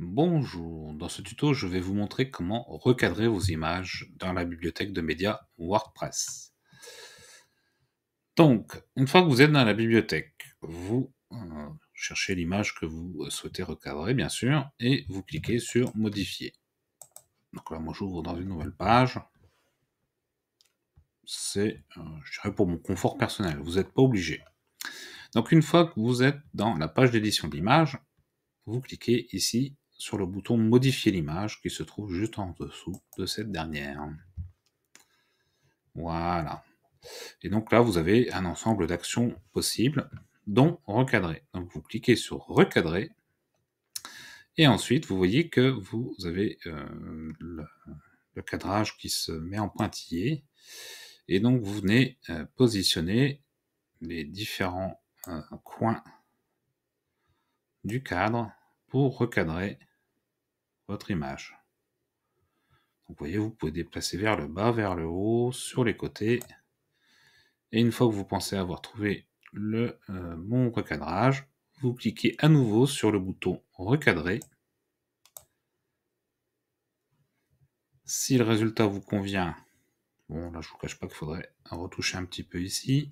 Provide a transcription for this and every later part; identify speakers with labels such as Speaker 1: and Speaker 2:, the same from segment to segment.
Speaker 1: Bonjour, dans ce tuto je vais vous montrer comment recadrer vos images dans la bibliothèque de médias WordPress. Donc, une fois que vous êtes dans la bibliothèque, vous euh, cherchez l'image que vous souhaitez recadrer bien sûr, et vous cliquez sur modifier. Donc là moi j'ouvre dans une nouvelle page. C'est, euh, je dirais pour mon confort personnel, vous n'êtes pas obligé. Donc une fois que vous êtes dans la page d'édition de l'image, vous cliquez ici sur le bouton modifier l'image qui se trouve juste en dessous de cette dernière. Voilà. Et donc là, vous avez un ensemble d'actions possibles, dont recadrer. Donc vous cliquez sur recadrer, et ensuite vous voyez que vous avez euh, le, cadrage qui se met en pointillé, et donc vous venez euh, positionner les différents euh, coins du cadre pour recadrer votre image. vous voyez, vous pouvez déplacer vers le bas, vers le haut, sur les côtés. Et une fois que vous pensez avoir trouvé le euh, bon recadrage, vous cliquez à nouveau sur le bouton recadrer. Si le résultat vous convient, bon là je vous cache pas qu'il faudrait retoucher un petit peu ici.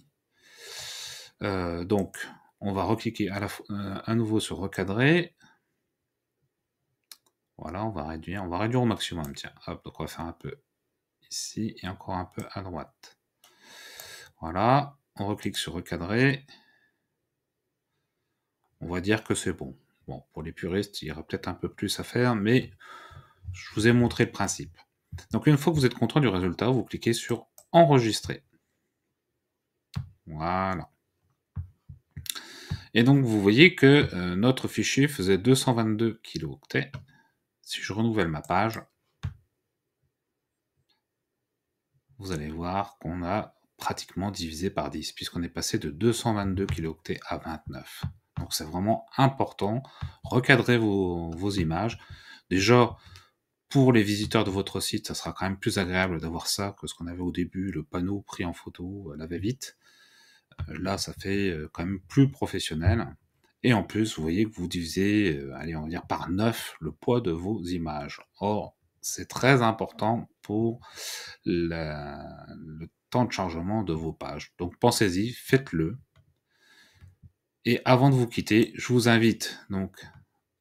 Speaker 1: Euh, donc on va recliquer à euh, nouveau sur recadrer, voilà, on va réduire, on va réduire au maximum, tiens. Hop, donc on va faire un peu ici et encore un peu à droite. Voilà, on reclique sur recadrer. On va dire que c'est bon. Bon, pour les puristes, il y aura peut-être un peu plus à faire, mais je vous ai montré le principe. Donc une fois que vous êtes content du résultat, vous cliquez sur enregistrer. Voilà. Et donc vous voyez que euh, notre fichier faisait 222 kilooctets. Si je renouvelle ma page, vous allez voir qu'on a pratiquement divisé par 10, puisqu'on est passé de 222 kilooctets à 29. Donc c'est vraiment important. Recadrez vos, images. Déjà, pour les visiteurs de votre site, ça sera quand même plus agréable d'avoir ça que ce qu'on avait au début, le panneau pris en photo, euh, la vite euh, Là, ça fait euh, quand même plus professionnel. Et en plus, vous voyez que vous divisez, euh, allez, on va dire par 9 le poids de vos images. Or, c'est très important pour le temps de chargement de vos pages. Donc pensez-y, faites-le. Et avant de vous quitter, je vous invite donc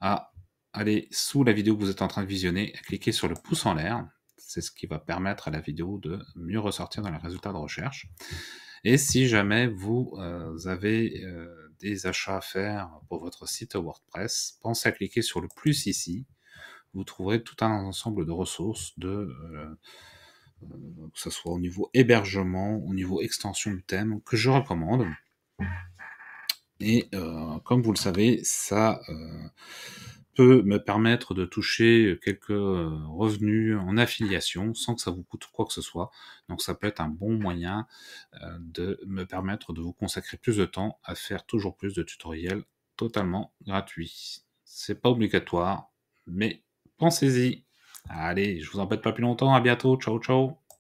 Speaker 1: à aller sous la vidéo que vous êtes en train de visionner, à cliquer sur le pouce en l'air. C'est ce qui va permettre à la vidéo de mieux ressortir dans les résultats de recherche. Et si jamais vous euh, avez... Euh, des achats à faire pour votre site WordPress, pensez à cliquer sur le plus ici. Vous trouverez tout un ensemble de ressources, de, euh, euh, que ce soit au niveau hébergement, au niveau extension du thème, que je recommande. Et euh, comme vous le savez, ça, me permettre de toucher quelques euh, revenus en affiliation sans que ça vous coûte quoi que ce soit. Donc ça peut être un bon moyen euh, de me permettre de vous consacrer plus de temps à faire toujours plus de tutoriels totalement gratuits. C'est pas obligatoire, mais pensez-y. Allez, je vous embête pas plus longtemps, à bientôt, ciao ciao